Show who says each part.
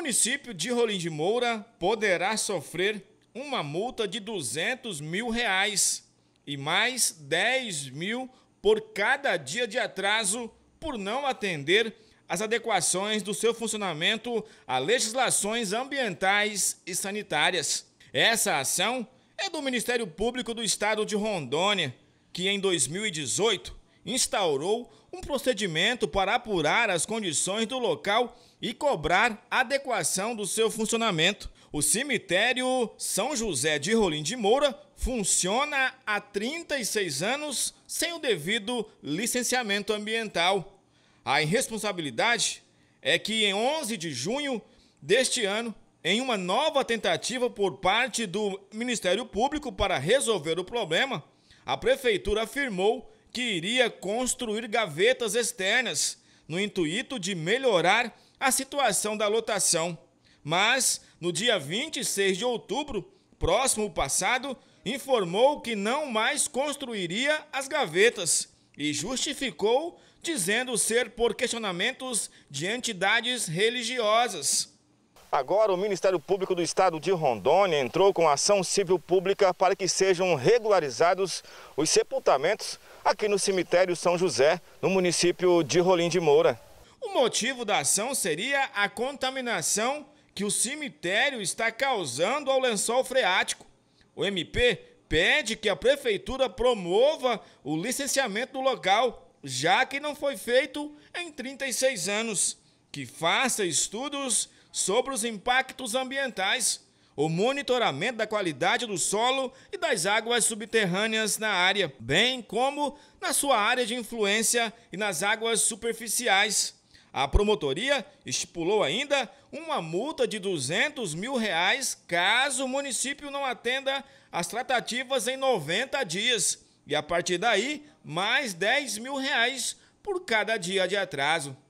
Speaker 1: município de Rolim de Moura poderá sofrer uma multa de 200 mil reais e mais 10 mil por cada dia de atraso por não atender as adequações do seu funcionamento a legislações ambientais e sanitárias. Essa ação é do Ministério Público do Estado de Rondônia, que em 2018 instaurou um procedimento para apurar as condições do local e cobrar adequação do seu funcionamento. O cemitério São José de Rolim de Moura funciona há 36 anos sem o devido licenciamento ambiental. A irresponsabilidade é que em 11 de junho deste ano, em uma nova tentativa por parte do Ministério Público para resolver o problema, a prefeitura afirmou que iria construir gavetas externas no intuito de melhorar a situação da lotação. Mas, no dia 26 de outubro, próximo passado, informou que não mais construiria as gavetas e justificou dizendo ser por questionamentos de entidades religiosas. Agora, o Ministério Público do Estado de Rondônia entrou com ação civil pública para que sejam regularizados os sepultamentos aqui no cemitério São José, no município de Rolim de Moura. O motivo da ação seria a contaminação que o cemitério está causando ao lençol freático. O MP pede que a prefeitura promova o licenciamento do local, já que não foi feito em 36 anos, que faça estudos sobre os impactos ambientais, o monitoramento da qualidade do solo e das águas subterrâneas na área, bem como na sua área de influência e nas águas superficiais. A promotoria estipulou ainda uma multa de 200 mil reais caso o município não atenda às tratativas em 90 dias e, a partir daí, mais 10 mil reais por cada dia de atraso.